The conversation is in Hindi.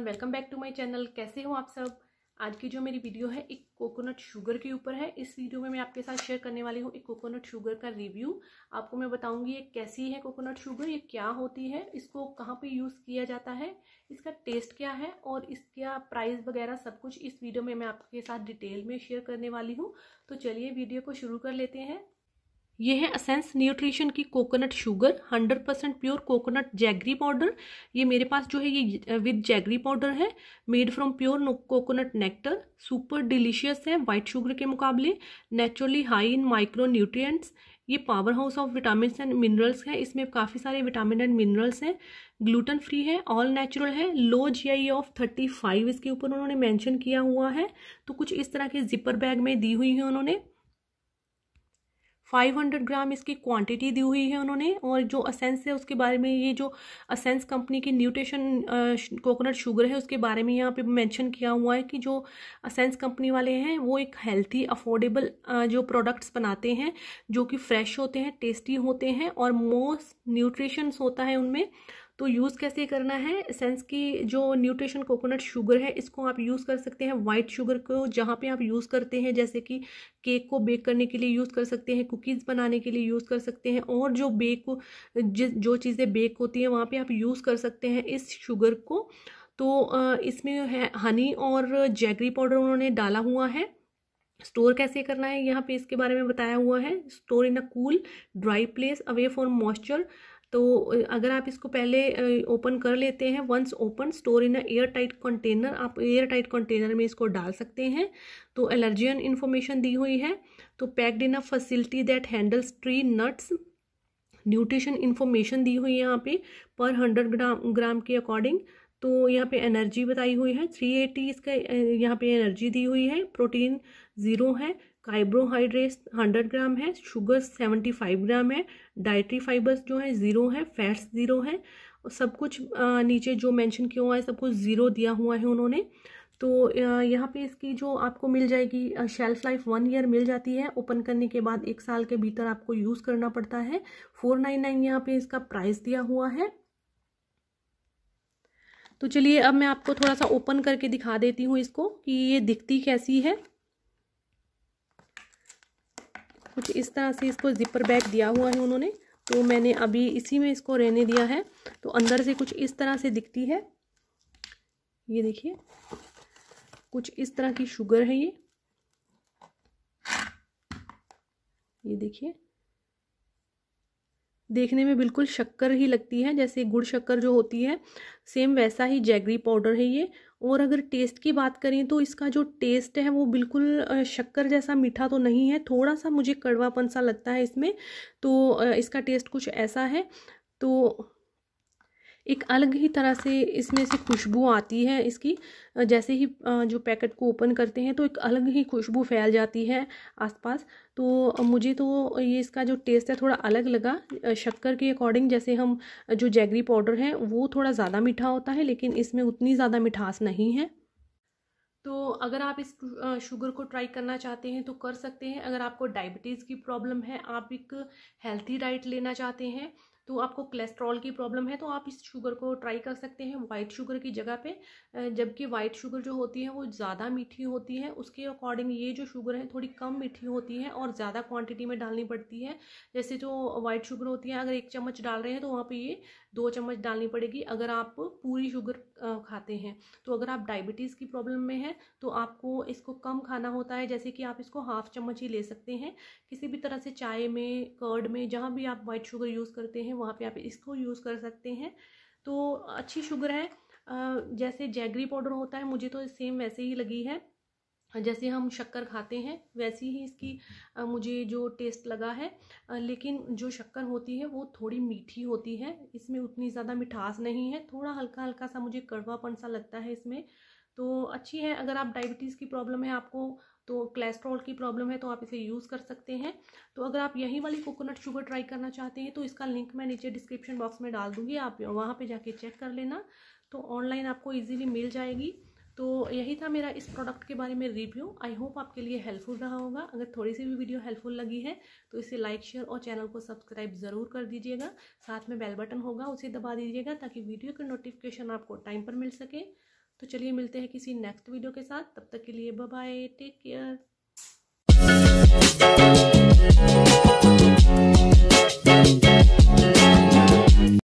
everyone welcome back to my channel कैसे हो आप सब आज की जो मेरी वीडियो है एक कोकोनट शुगर के ऊपर है इस वीडियो में मैं आपके साथ शेयर करने वाली हूँ एक कोकोनट शुगर का रिव्यू आपको मैं बताऊंगी ये कैसी है कोकोनट शुगर ये क्या होती है इसको कहाँ पे यूज़ किया जाता है इसका टेस्ट क्या है और इसका प्राइस वगैरह सब कुछ इस वीडियो में मैं आपके साथ डिटेल में शेयर करने वाली हूँ तो चलिए वीडियो को शुरू कर लेते हैं ये है असेंस न्यूट्रिशन की coconut sugar 100 percent pure coconut jaggery powder ये मेरे पास जो है ये विद जैगरी पाउडर है made from pure coconut nectar super delicious है वाइट शुगर के मुकाबले naturally high in micro nutrients ये powerhouse of vitamin and minerals है इसमें काफ़ी सारे विटामिन एंड मिनरल्स हैं ग्लूटन फ्री है ऑल नेचुरल है low G of thirty five इसके ऊपर उन्होंने मेंशन किया हुआ है तो कुछ इस तरह के जिपर बैग में दी हुई है उन्होंने 500 ग्राम इसकी क्वांटिटी दी हुई है उन्होंने और जो असेंस है उसके बारे में ये जो असेंस कंपनी की न्यूट्रिशन कोकोनट शुगर है उसके बारे में यहाँ पे मेंशन किया हुआ है कि जो असेंस कंपनी वाले हैं वो एक हेल्थी अफोर्डेबल जो प्रोडक्ट्स बनाते हैं जो कि फ्रेश होते हैं टेस्टी होते हैं और मोस्ट न्यूट्रिशंस होता है उनमें तो यूज़ कैसे करना है सेंस की जो न्यूट्रिशन कोकोनट शुगर है इसको आप यूज़ कर सकते हैं वाइट शुगर को जहाँ पे आप यूज़ करते हैं जैसे कि केक को बेक करने के लिए यूज़ कर सकते हैं कुकीज़ बनाने के लिए यूज़ कर सकते हैं और जो बेक जो चीज़ें बेक होती हैं वहाँ पर आप यूज़ कर सकते हैं इस शुगर को तो इसमें है हनी और जैगरी पाउडर उन्होंने डाला हुआ है स्टोर कैसे करना है यहाँ पे इसके बारे में बताया हुआ है store in a cool dry place away for moisture तो अगर आप इसको पहले ओपन कर लेते हैं once open store in airtight container आप एयर टाइट कंटेनर में इसको डाल सकते हैं तो एलर्जियन इन्फॉर्मेशन दी हुई है तो packed in a facility that handles tree nuts nutrition information दी हुई है यहाँ पे पर हंड्रेड ग्राम ग्राम के अकॉर्डिंग तो यहाँ पे एनर्जी बताई हुई है थ्री एटी इसका यहाँ पे एनर्जी दी हुई है प्रोटीन ज़ीरो है कार्बोहाइड्रेट्स हंड्रेड ग्राम है शुगर सेवेंटी फाइव ग्राम है डाइट्री फाइबर्स जो हैं ज़ीरो है फैट्स ज़ीरो है और सब कुछ नीचे जो मेंशन किया हुआ है सब कुछ ज़ीरो दिया हुआ है उन्होंने तो यहाँ पे इसकी जो आपको मिल जाएगी शेल्फ लाइफ वन ईयर मिल जाती है ओपन करने के बाद एक साल के भीतर आपको यूज़ करना पड़ता है फोर नाइन नाइन यहाँ पर इसका प्राइस दिया हुआ है तो चलिए अब मैं आपको थोड़ा सा ओपन करके दिखा देती हूँ इसको कि ये दिखती कैसी है कुछ इस तरह से इसको जिपर बैग दिया हुआ है उन्होंने तो मैंने अभी इसी में इसको रहने दिया है तो अंदर से कुछ इस तरह से दिखती है ये देखिए कुछ इस तरह की शुगर है ये ये देखिए देखने में बिल्कुल शक्कर ही लगती है जैसे गुड़ शक्कर जो होती है सेम वैसा ही जैगरी पाउडर है ये और अगर टेस्ट की बात करें तो इसका जो टेस्ट है वो बिल्कुल शक्कर जैसा मीठा तो नहीं है थोड़ा सा मुझे कड़वापन सा लगता है इसमें तो इसका टेस्ट कुछ ऐसा है तो एक अलग ही तरह से इसमें से खुशबू आती है इसकी जैसे ही जो पैकेट को ओपन करते हैं तो एक अलग ही खुशबू फैल जाती है आसपास तो मुझे तो ये इसका जो टेस्ट है थोड़ा अलग लगा शक्कर के अकॉर्डिंग जैसे हम जो जैगरी पाउडर है वो थोड़ा ज़्यादा मीठा होता है लेकिन इसमें उतनी ज़्यादा मिठास नहीं है तो अगर आप इस शुगर को ट्राई करना चाहते हैं तो कर सकते हैं अगर आपको डायबिटीज़ की प्रॉब्लम है आप एक हेल्थी डाइट लेना चाहते हैं तो आपको कोलेस्ट्रॉल की प्रॉब्लम है तो आप इस शुगर को ट्राई कर सकते हैं वाइट शुगर की जगह पे जबकि वाइट शुगर जो होती है वो ज़्यादा मीठी होती है उसके अकॉर्डिंग ये जो शुगर है थोड़ी कम मीठी होती है और ज़्यादा क्वान्टिटी में डालनी पड़ती है जैसे जो वाइट शुगर होती है अगर एक चम्मच डाल रहे हैं तो वहाँ पर ये दो चम्मच डालनी पड़ेगी अगर आप पूरी शुगर खाते हैं तो अगर आप डायबिटीज़ की प्रॉब्लम में हैं तो आपको इसको कम खाना होता है जैसे कि आप इसको हाफ चम्मच ही ले सकते हैं किसी भी तरह से चाय में कर्ड में जहाँ भी आप वाइट शुगर यूज़ करते हैं वहाँ पर आप इसको यूज़ कर सकते हैं तो अच्छी शुगर है जैसे जैगरी पाउडर होता है मुझे तो सेम वैसे ही लगी है हाँ, जैसे हम शक्कर खाते हैं वैसी ही इसकी मुझे जो टेस्ट लगा है लेकिन जो शक्कर होती है वो थोड़ी मीठी होती है इसमें उतनी ज़्यादा मिठास नहीं है थोड़ा हल्का हल्का सा मुझे कड़वापन सा लगता है इसमें तो अच्छी है अगर आप डायबिटीज़ की प्रॉब्लम है आपको तो कोलेस्ट्रॉल की प्रॉब्लम है तो आप इसे यूज़ कर सकते हैं तो अगर आप यही वाली कोकोनट शुगर ट्राई करना चाहते हैं तो इसका लिंक मैं नीचे डिस्क्रिप्शन बॉक्स में डाल दूँगी आप वहाँ पर जाके चेक कर लेना तो ऑनलाइन आपको ईजिली मिल जाएगी तो यही था मेरा इस प्रोडक्ट के बारे में रिव्यू आई होप आपके लिए हेल्पफुल रहा होगा अगर थोड़ी सी भी वीडियो हेल्पफुल लगी है तो इसे लाइक शेयर और चैनल को सब्सक्राइब ज़रूर कर दीजिएगा साथ में बेल बटन होगा उसे दबा दीजिएगा ताकि वीडियो के नोटिफिकेशन आपको टाइम पर मिल सके तो चलिए मिलते हैं किसी नेक्स्ट वीडियो के साथ तब तक के लिए बाय टेक केयर